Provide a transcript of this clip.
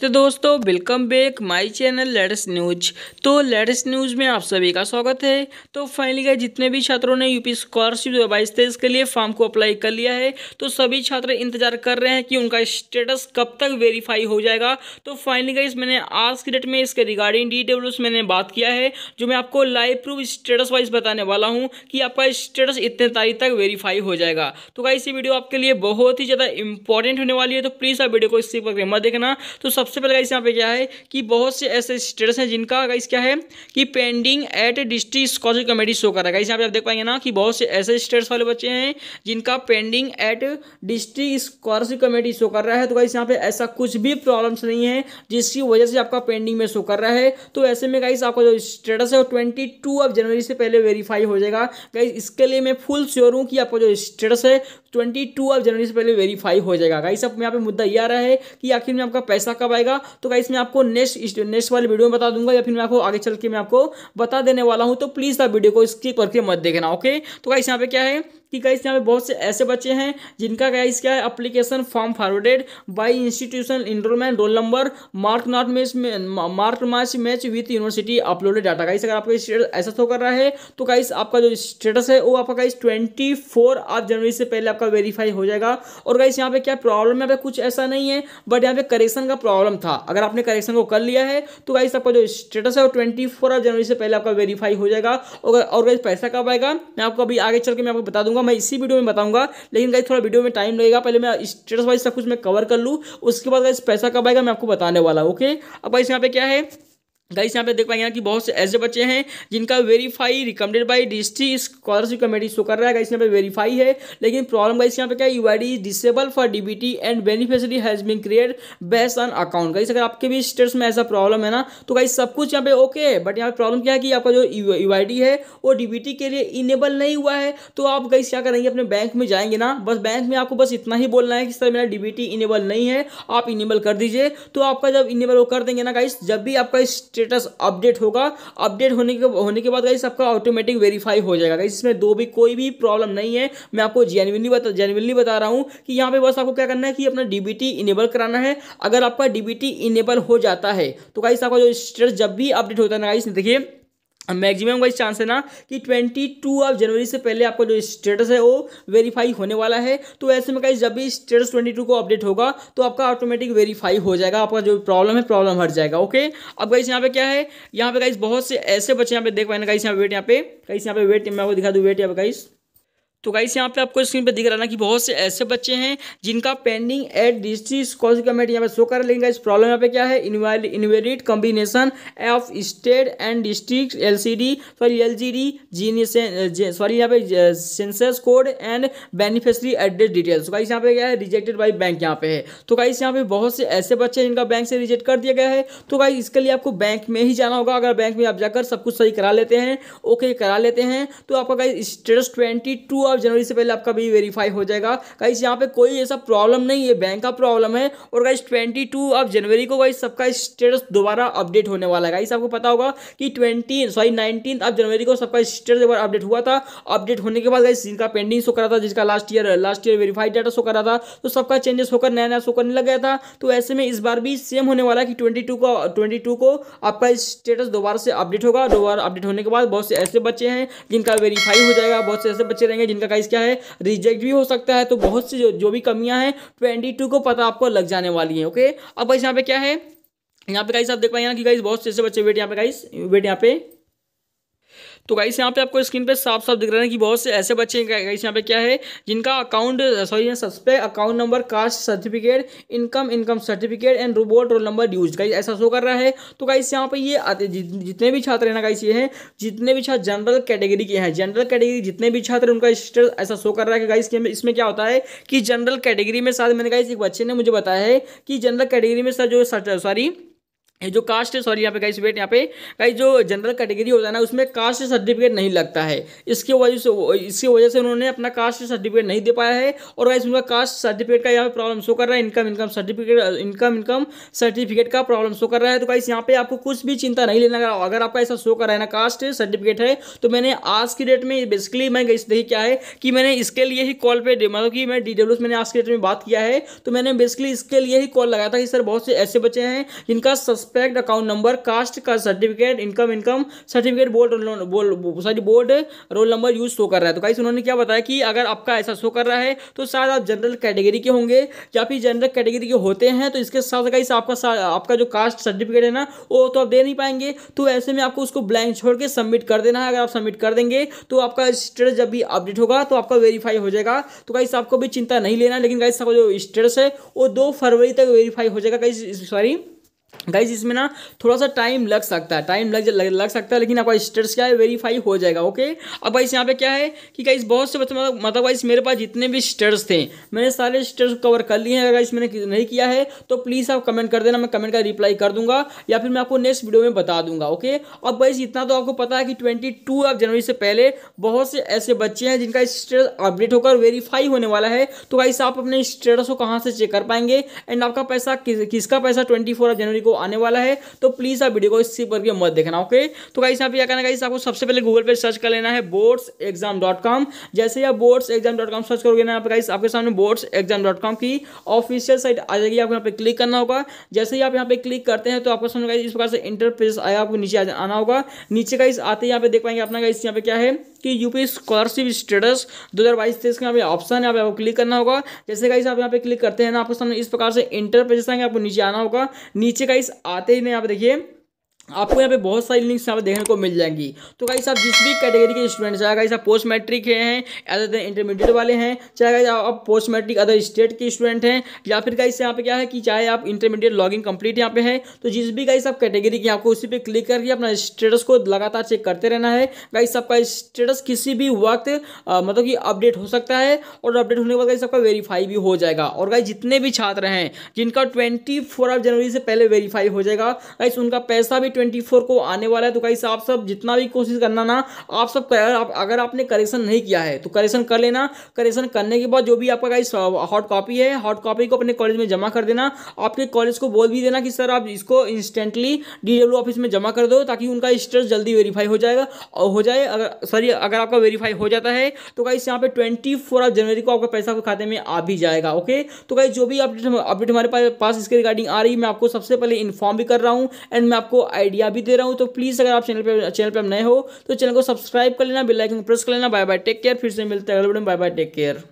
तो दोस्तों welcome back my channel latest news तो लेटेस्ट न्यूज में आप सभी का स्वागत है तो फाइनली का जितने भी छात्रों ने यूपी स्कॉलरशिप दो बाईस तेईस के लिए फॉर्म को अप्लाई कर लिया है तो सभी छात्र इंतजार कर रहे हैं कि उनका स्टेटस कब तक वेरीफाई हो जाएगा तो फाइनली का इस मैंने आज की डेट में इसके रिगार्डिंग डी मैंने बात किया है जो मैं आपको लाइव प्रूफ स्टेटस वाइज बताने वाला हूँ कि आपका स्टेटस इतने तारीख तक वेरीफाई हो जाएगा तो क्या इसी वीडियो आपके लिए बहुत ही ज़्यादा इंपॉर्टेंट होने वाली है तो प्लीज़ आप वीडियो को इसी पर मत देखना तो सब सबसे पहले गाइस यहाँ पे क्या है कि बहुत से ऐसे स्टेटस हैं जिनका गाइस क्या है कि pending at district scholarship committee show कर रहा है गाइस यहाँ पे आप देख पाएंगे ना कि बहुत से ऐसे स्टेट्स वाले बच्चे हैं जिनका pending at district scholarship committee show कर रहा है तो गाइस यहाँ पे ऐसा कुछ भी प्रॉब्लम्स नहीं है जिसकी वजह से आपका पेंडिंग में शो कर रहा है तो ऐसे में गाइस आपका जो स्टेटस है वो ट्वेंटी टू ऑफ जनवरी से पहले वेरीफाई हो जाएगा गाइस इसके लिए मैं फुल श्योर हूँ कि आपका जो स्टेटस है ट्वेंटी टू ऑफ जनवरी से पहले वेरीफाई हो जाएगा गाइस अब यहाँ पे मुद्दा ये आ रहा है कि आखिर में आपका पैसा कब पाएगा तो गाइस मैं आपको नेक्स्ट नेक्स्ट वाली वीडियो में बता दूंगा या फिर मैं आपको आगे चल के मैं आपको बता देने वाला हूँ तो प्लीज़ आप वीडियो को स्किप करके मत देखना ओके तो गाइस यहाँ पे क्या है कि गाइस यहाँ पे बहुत से ऐसे बच्चे हैं जिनका गाइस क्या है application form forwarded by institution enrolment roll number mark not match mark march match with university uploaded data guys अगर आपका स्टेटस ऐसा शो कर रहा है तो गाइस आपका जो स्टेटस है वो आपका गाइस ट्वेंटी फोर जनवरी से पहले आपका वेरीफाई हो जाएगा और गाइस यहाँ पे क्या प्रॉब्लम यहाँ पे कुछ ऐसा नहीं है बट यहाँ पे करेक्शन का प्रॉब्लम था अगर आपने करेक्शन को कर लिया है तो गाइस आपका जो स्टेटस है वो ट्वेंटी फोर जनवरी से पहले आपका वेरीफाई हो जाएगा और गाइस पैसा कब आएगा मैं आपको अभी आगे चल के मैं आपको बता दूंगा बताऊँगा मैं इसी वीडियो में बताऊंगा लेकिन गाइस थोड़ा वीडियो में टाइम लगेगा पहले मैं स्टेटस वाइज सब कुछ मैं कवर कर लूँ उसके बाद गाइस पैसा कब आएगा मैं आपको बताने वाला ओके अब गाइस यहाँ पे क्या है गाइस यहाँ पे देख पाएंगे कि बहुत से ऐसे बच्चे हैं जिनका verify recommended by district scholarship committee show कर रहा है गाइस यहाँ पे वेरीफाई है लेकिन प्रॉब्लम गाइस यहाँ पे क्या U I D disable for DBT and beneficiary has been create based on account guys अगर आपके भी स्टेट्स में ऐसा प्रॉब्लम है ना तो गाइस सब कुछ यहाँ पे ओके है बट यहाँ पर प्रॉब्लम क्या है कि आपका जो यू आई डी है वो डीबीटी के लिए इनेबल नहीं हुआ है तो आप गाइस क्या करेंगे अपने बैंक में जाएंगे ना बस बैंक में आपको बस इतना ही बोलना है कि सर मेरा डी इनेबल नहीं है आप इनेबल कर दीजिए तो आपका जब इनेबल वो कर देंगे ना गाइस जब भी आपका स्टेटस अपडेट होगा अपडेट होने के होने के बाद गाइस आपका ऑटोमेटिक वेरीफाई हो जाएगा गाइस इसमें दो भी कोई भी प्रॉब्लम नहीं है मैं आपको जेनविनली बता जेनविनली बता रहा हूँ कि यहाँ पे बस आपको क्या करना है कि अपना डीबीटी इनेबल कराना है अगर आपका डीबीटी इनेबल हो जाता है तो गाइस आपका जो स्टेटस जब भी अपडेट होता है ना गाइस देखिए मैक्सिमम वाइज चांस है ना कि ट्वेंटी टू ऑफ जनवरी से पहले आपका जो स्टेटस है वो वेरीफाई होने वाला है तो ऐसे में कहीं जब भी स्टेटस ट्वेंटी टू को अपडेट होगा तो आपका ऑटोमेटिक वेरीफाई हो जाएगा आपका जो प्रॉब्लम है प्रॉब्लम हट जाएगा ओके अब कहीं यहाँ पे क्या है यहाँ पे कहीं बहुत से ऐसे बच्चे यहाँ पे देख पाए ना कहीं यहाँ वेट यहाँ पे कहीं यहाँ पे वेट मैं आपको दिखा दूँ वेट यहाँ पे कहीं तो गाइस यहाँ पे आपको स्क्रीन पे दिख रहा है ना कि बहुत से ऐसे बच्चे हैं जिनका pending at district scholarship committee यहाँ पे शो कर लेंगे इस प्रॉब्लम यहाँ पे क्या है invalid combination of state and district LCD sorry LGD जी सॉरी यहाँ पे census code and beneficiary address details guys यहाँ पे क्या है रिजेक्टेड बाई बैंक यहाँ पे है तो गाइस यहाँ पे बहुत से ऐसे बच्चे हैं जिनका बैंक से रिजेक्ट कर दिया गया है तो गाइस इसके लिए आपको बैंक में ही जाना होगा अगर बैंक में आप जाकर सब कुछ सही करा लेते हैं ओके करा लेते हैं तो आपका गाइस स्टेटस ट्वेंटी टू आप जनवरी से पहले आपका भी वेरीफाई हो जाएगा गाइस यहाँ पे कोई ऐसा प्रॉब्लम नहीं है बैंक का प्रॉब्लम है और गाइस ट्वेंटी टू ऑफ जनवरी को गाइस सबका स्टेटस दोबारा अपडेट होने वाला है गाइस आपको पता होगा कि ट्वेंटी सॉरी नाइनटीन ऑफ जनवरी को सबका स्टेटस एक बार अपडेट हुआ था अपडेट होने के बाद गाइस जिनका पेंडिंग शो करा था जिसका last year last year verified data show करा था तो सबका चेंजेस होकर नया नया शो करने लग गया था तो ऐसे में इस बार भी सेम होने वाला है कि ट्वेंटी को ट्वेंटी को आपका स्टेटस दोबारा से अपडेट होगा दोबारा अपडेट होने के बाद बहुत से ऐसे बच्चे हैं जिनका वेरीफाई हो जाएगा बहुत से ऐसे बच्चे रहेंगे इनका गाइस क्या है रिजेक्ट भी हो सकता है तो बहुत सी जो, जो भी कमियां हैं ट्वेंटी टू को पता आपको लग जाने वाली है ओके अब गाइस यहाँ पे क्या है यहाँ पे गाइस आप देख पाए ना कि गाइस बहुत से ऐसे बच्चे वेट यहाँ पे गाइस वेट यहाँ पे तो गाइस यहाँ पे आपको स्क्रीन पे साफ साफ दिख रहा है कि बहुत से ऐसे बच्चे गाइस यहाँ पे क्या है जिनका अकाउंट सॉरी सस्पे account number caste certificate income income certificate and robot roll number use guys ऐसा शो कर रहा है तो गाइस यहाँ पे ये जितने भी छात्र हैं ना गाइस ये हैं जितने भी छात्र जनरल कैटेगरी के हैं जनरल कैटेगरी जितने भी छात्र उनका स्टेटस ऐसा शो कर रहा है कि गाइस इसमें क्या होता है कि जनरल कैटेगरी में शायद मैंने गाइस एक बच्चे ने मुझे बताया है कि जनरल कैटेगरी में सर जो सॉरी ये जो कास्ट है सॉरी यहाँ पे गाइस वेट यहाँ पे गाइस जो जनरल कैटेगरी होता है ना उसमें कास्ट सर्टिफिकेट नहीं लगता है इसके वजह से इसकी वजह से उन्होंने अपना कास्ट सर्टिफिकेट नहीं दे पाया है और गाइस उनका कास्ट सर्टिफिकेट का यहाँ पे प्रॉब्लम शो कर रहा है income income certificate income income certificate का प्रॉब्लम शो कर रहा है तो गाइस यहाँ पे आपको कुछ भी चिंता नहीं लेना अगर आपका ऐसा शो कर रहा है ना कास्ट सर्टिफिकेट है तो मैंने आज की डेट में बेसिकली मैं गाइस देखी क्या है कि मैंने इसके लिए ही कॉल पे मतलब कि मैं डी डब्ल्यू मैंने आज की डेट में बात किया है तो मैंने बेसिकली इसके लिए ही कॉल लगाया था कि सर बहुत से ऐसे बच्चे हैं जिनका प्रोस्पेक्ट अकाउंट नंबर कास्ट का certificate income income certificate board sorry board roll number use show कर रहा है तो कहीं उन्होंने क्या बताया कि अगर आपका ऐसा शो कर रहा है तो शायद आप जनरल कैटेगरी के होंगे या फिर जनरल कैटेगरी के होते हैं तो इसके साथ कहीं आपका आपका जो कास्ट सर्टिफिकेट है ना वो तो आप दे नहीं पाएंगे तो ऐसे में आपको उसको ब्लैंक छोड़ के सबमिट कर देना है अगर आप सबमिट कर देंगे तो आपका स्टेटस जब भी अपडेट होगा तो आपका वेरीफाई हो जाएगा तो कहीं आपको भी चिंता नहीं लेना लेकिन कहीं जो स्टेटस है वो दो फरवरी तक वेरीफाई हो जाएगा कहीं सॉरी गाइज इसमें ना थोड़ा सा टाइम लग सकता है टाइम लग लग, लग सकता है लेकिन आपका स्टेटस क्या है वेरीफाई हो जाएगा ओके अब गाइस यहाँ पे क्या है कि गाइस बहुत से बच्चे मतलब मतलब गाइस मेरे पास जितने भी स्टेटस थे मैंने सारे स्टेटस कवर कर लिए हैं अगर गाइस मैंने नहीं किया है तो प्लीज़ आप कमेंट कर देना मैं कमेंट का रिप्लाई कर दूंगा या फिर मैं आपको नेक्स्ट वीडियो में बता दूंगा ओके अब गाइस इतना तो आपको पता है कि ट्वेंटी टू ऑफ जनवरी से पहले बहुत से ऐसे बच्चे हैं जिनका स्टेटस अपडेट होकर वेरीफाई होने वाला है तो गाइस आप अपने स्टेटस को कहाँ से चेक कर पाएंगे एंड आपका पैसा किसका पैसा ट्वेंटी ऑफ जनवरी को आने वाला है तो प्लीज़ आप वीडियो को स्किप करके मत देखना ओके तो गाइस यहाँ पे क्या करना गाइस आपको सबसे पहले गूगल पे सर्च कर लेना है बोर्ड्स एग्जाम डॉट कॉम जैसे आप boards exam dot com search करोगे ना आप गाइस आपके सामने बोर्ड्स एग्जाम डॉट कॉम की ऑफिशियल साइट आ जाएगी आपको यहाँ पे क्लिक करना होगा जैसे ही आप यहाँ पे क्लिक करते हैं तो आपके सामने गाइस इस प्रकार से इंटरप्रेस आया आपको नीचे आना होगा नीचे गाइस आते ही यहाँ पे देख पाएंगे अपना गाइस यहाँ पे क्या है कि यूपी स्कॉलरशिप स्टेटस दो हज़ार बाईस तेईस का यहाँ ऑप्शन है आपको क्लिक करना होगा जैसे गाइस आप यहाँ पे क्लिक करते हैं ना आपके सामने इस प्रकार से इंटरप्रेस आएंगे आपको नीचे आना होगा नीचे का आते ही नहीं आप देखिए आपको यहाँ पे बहुत सारी लिंक्स यहाँ पे देखने को मिल जाएंगी तो गाइस साहब जिस भी कैटेगरी के स्टूडेंट चाहे कहीं साहब पोस्ट मैट्रिक हैं अदर देन इंटरमीडिएट वाले हैं चाहे कहीं आप पोस्ट मैट्रिक अदर स्टेट के स्टूडेंट हैं या फिर कहीं से यहाँ पे क्या है कि चाहे आप इंटरमीडिएट लॉगिंग कंप्लीट यहाँ पे है तो जिस भी कहीं साहब कैटेगरी की आपको उसी पर क्लिक करके अपना स्टेटस को लगातार चेक करते रहना है कहीं सबका स्टेटस किसी भी वक्त मतलब कि अपडेट हो सकता है और अपडेट होने के बाद कहीं सबका वेरीफाई भी हो जाएगा और कहीं जितने भी छात्र हैं जिनका ट्वेंटी आवर जनवरी से पहले वेरीफाई हो जाएगा कहीं उनका पैसा भी 2024 को आने वाला है तो गाइस आप सब जितना भी कोशिश करना ना आप सब कर, आप, अगर आपने करेक्शन नहीं किया है तो करेक्शन कर लेना करेक्शन करने के बाद जो भी आपका गाइस हॉट कॉपी है हॉट कॉपी को अपने कॉलेज में जमा कर देना आपके कॉलेज को बोल भी देना कि सर आप इसको इंस्टेंटली डी ऑफिस में जमा कर दो ताकि उनका स्टेटस जल्दी वेरीफाई हो जाएगा और हो जाए अगर सॉरी अगर आपका वेरीफाई हो जाता है तो गाइस यहाँ पे ट्वेंटी जनवरी को आपका पैसा आपके खाते में आ भी जाएगा ओके तो गाइस जो भी अपडेट अपडेट हमारे पास इसके रिगार्डिंग आ रही है मैं आपको सबसे पहले इन्फॉर्म भी कर रहा हूँ एंड मैं आपको आई आइडिया भी दे रहा हूँ तो प्लीज़ अगर आप चैनल पर चैनल पर नए हो तो चैनल को सब्सक्राइब कर लेना बेलाइकन प्रेस कर लेना बाय बाय टेक केयर फिर से मिलते हैं अगले वीडियो में बाय बाय टेक केयर